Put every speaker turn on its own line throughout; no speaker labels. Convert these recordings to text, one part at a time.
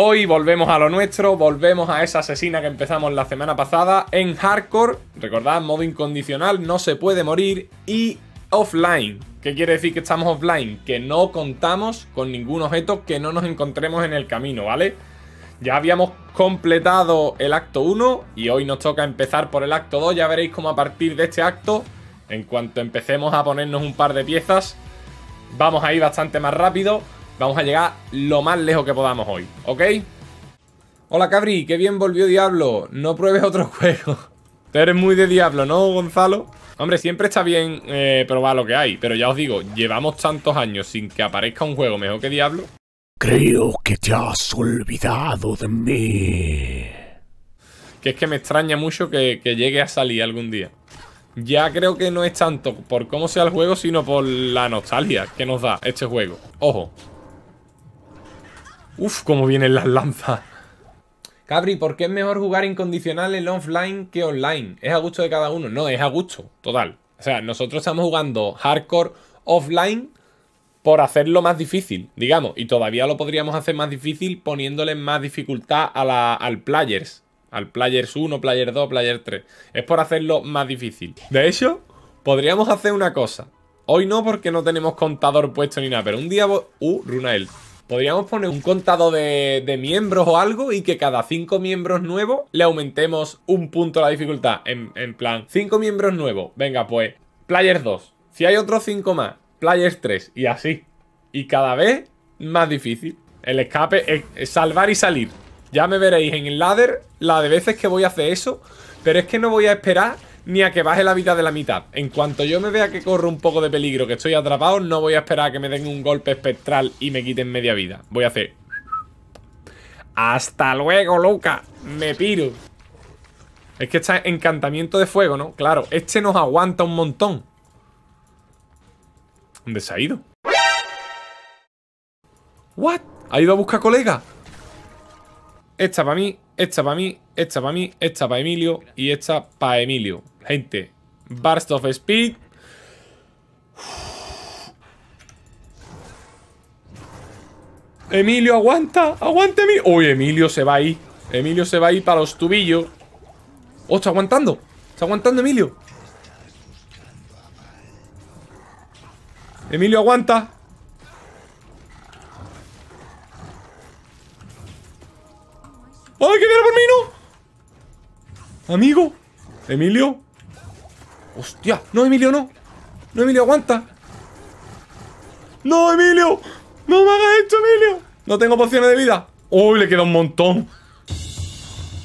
Hoy volvemos a lo nuestro, volvemos a esa asesina que empezamos la semana pasada en hardcore, recordad, modo incondicional, no se puede morir y offline. ¿Qué quiere decir que estamos offline? Que no contamos con ningún objeto que no nos encontremos en el camino, ¿vale? Ya habíamos completado el acto 1 y hoy nos toca empezar por el acto 2, ya veréis cómo a partir de este acto, en cuanto empecemos a ponernos un par de piezas, vamos a ir bastante más rápido. Vamos a llegar lo más lejos que podamos hoy, ¿ok? Hola Cabri, qué bien volvió Diablo. No pruebes otro juego. Tú eres muy de Diablo, ¿no, Gonzalo? Hombre, siempre está bien eh, probar lo que hay, pero ya os digo, llevamos tantos años sin que aparezca un juego mejor que Diablo. Creo que te has olvidado de mí. Que es que me extraña mucho que llegue a salir algún día. Ya creo que no es tanto por cómo sea el juego, sino por la nostalgia que nos da este juego. Ojo, Uf, cómo vienen las lanzas. Cabri, ¿por qué es mejor jugar incondicional en offline que online? ¿Es a gusto de cada uno? No, es a gusto, total. O sea, nosotros estamos jugando hardcore offline por hacerlo más difícil, digamos. Y todavía lo podríamos hacer más difícil poniéndole más dificultad a al players. Al players 1, player 2, player 3. Es por hacerlo más difícil. De hecho, podríamos hacer una cosa. Hoy no porque no tenemos contador puesto ni nada, pero un día... Uh, el... Podríamos poner un contado de, miembros o algo y que cada cinco miembros nuevos le aumentemos un punto la dificultad. En, plan, cinco miembros nuevos. Venga, pues, players 2. Si hay otros cinco más, players 3 y así. Y cada vez más difícil. El escape salvar y salir. Ya me veréis en el ladder la de veces que voy a hacer eso. Pero es que no voy a esperar ni a que baje la vida de la mitad. En cuanto yo me vea que corro un poco de peligro, que estoy atrapado, no voy a esperar a que me den un golpe espectral y me quiten media vida. Voy a hacer... ¡Hasta luego, Luca! ¡Me piro! Es que está encantamiento de fuego, ¿no? Claro, este nos aguanta un montón. ¿Dónde se ha ido? ¿What? ¿Ha ido a buscar colega? Esta para mí, esta para mí, esta para mí, esta para Emilio y esta para Emilio gente. Burst of Speed. Emilio, aguanta. Aguanta, Emilio. Uy, Emilio se va ahí. Emilio se va ahí para los tubillos. Oh, está aguantando. Está aguantando, Emilio. Emilio, aguanta. ¡Ay, que viene por mí, no! Amigo. Emilio. ¡Hostia! ¡No, Emilio, no! ¡No, Emilio, aguanta! ¡No, Emilio! ¡No me hagas esto, Emilio! ¡No tengo pociones de vida! ¡Uy, le queda un montón!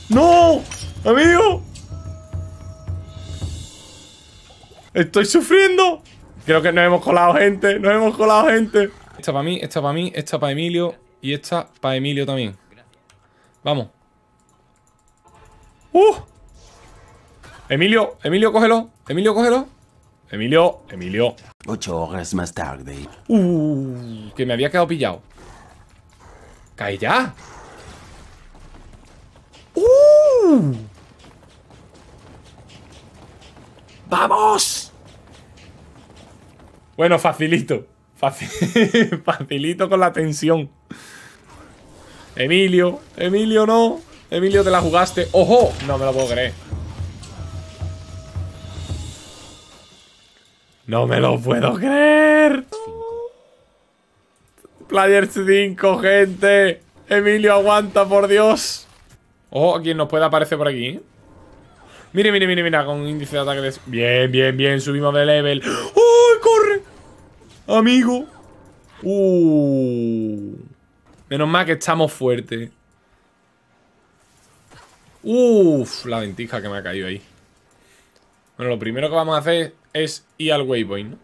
¡No! ¡Amigo! ¡Estoy sufriendo! Creo que nos hemos colado gente, nos hemos colado gente. Esta para mí, esta para mí, esta para Emilio y esta para Emilio también. Vamos. ¡Uh! Emilio, Emilio, cógelo. Emilio, cógelo. Emilio, Emilio. Ocho horas más tarde. Uh, que me había quedado pillado. ¡Cae ya! ¡Uh! ¡Vamos! Bueno, facilito. facilito con la tensión. Emilio, Emilio no. Emilio, te la jugaste. ¡Ojo! No me lo puedo creer. No me lo puedo creer. Players 5, gente. Emilio, aguanta, por Dios. Ojo, oh, quien nos pueda aparecer por aquí. Mire, mire, mire, mira, con índice de ataque de... Bien, bien, bien, subimos de level. ¡Uy, corre! Amigo. Uh. Menos mal que estamos fuertes. Uf, la ventija que me ha caído ahí. Bueno, lo primero que vamos a hacer es ir al waypoint, ¿no?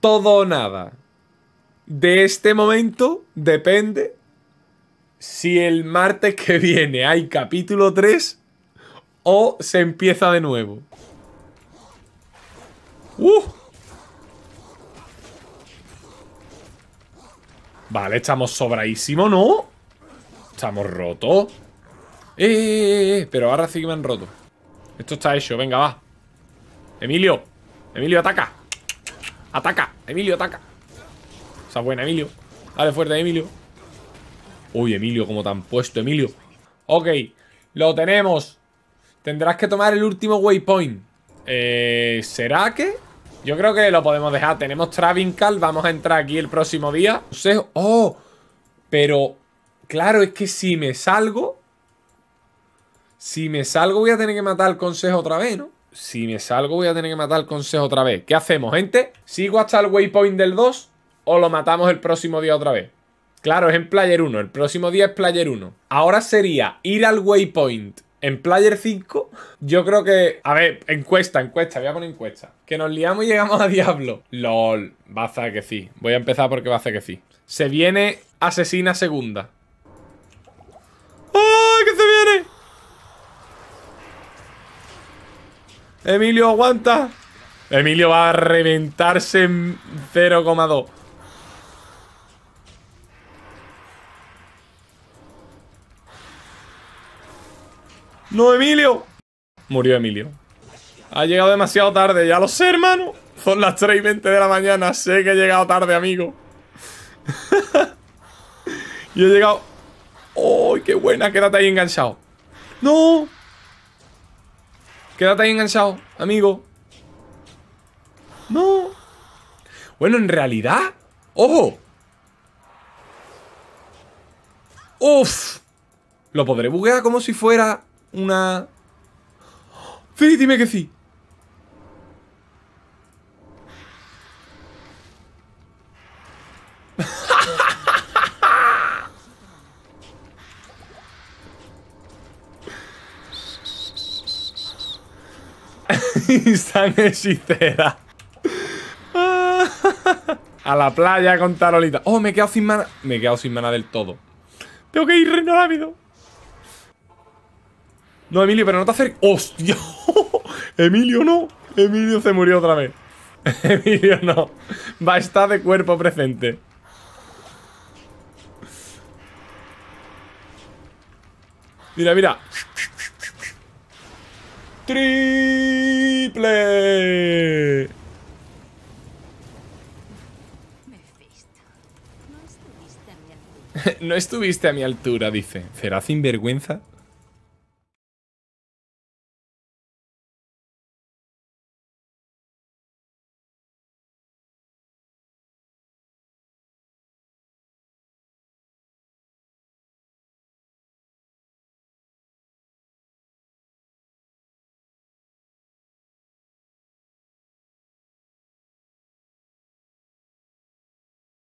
Todo o nada. De este momento depende si el martes que viene hay capítulo 3 o se empieza de nuevo. ¡Uh! Vale, estamos sobradísimo, ¿no? Estamos roto. Eh, ¡Eh, eh, eh! Pero ahora sí que me han roto. Esto está hecho. Venga, va. Emilio. Emilio, ataca. Ataca. Emilio, ataca. O buena, Emilio. Dale fuerte, Emilio. Uy, Emilio, como tan puesto, Emilio. Ok. Lo tenemos. Tendrás que tomar el último waypoint. Eh, ¿Será que? Yo creo que lo podemos dejar. Tenemos Travincal. Vamos a entrar aquí el próximo día. sé ¡Oh! Pero, claro, es que si me salgo... Si me salgo voy a tener que matar al consejo otra vez, ¿no? Si me salgo voy a tener que matar al consejo otra vez. ¿Qué hacemos, gente? ¿Sigo hasta el waypoint del 2 o lo matamos el próximo día otra vez? Claro, es en Player 1. El próximo día es Player 1. Ahora sería ir al waypoint en Player 5. Yo creo que... A ver, encuesta, encuesta. Voy a poner encuesta. Que nos liamos y llegamos a Diablo. LOL. Va a ser que sí. Voy a empezar porque va a ser que sí. Se viene Asesina Segunda. Emilio, aguanta. Emilio va a reventarse en 0,2. ¡No, Emilio! Murió Emilio. Ha llegado demasiado tarde, ya lo sé, hermano. Son las 3 y 20 de la mañana, sé que he llegado tarde, amigo. y he llegado... ¡Oh, qué buena! Quédate ahí enganchado. ¡No! Quédate ahí enganchado, amigo. No. Bueno, en realidad... ¡Ojo! ¡Uf! Lo podré buguear como si fuera una... ¡Sí, dime que sí! instant hechicera. A la playa con Tarolita. Oh, me he quedado sin mana. Me he quedado sin mana del todo. Tengo que ir reino rápido. No, Emilio, pero no te acerques. ¡Hostia! Emilio no. Emilio se murió otra vez. Emilio no. Va a estar de cuerpo presente. Mira, mira. ¡Triple! no estuviste a mi altura, dice. ¿Será sinvergüenza?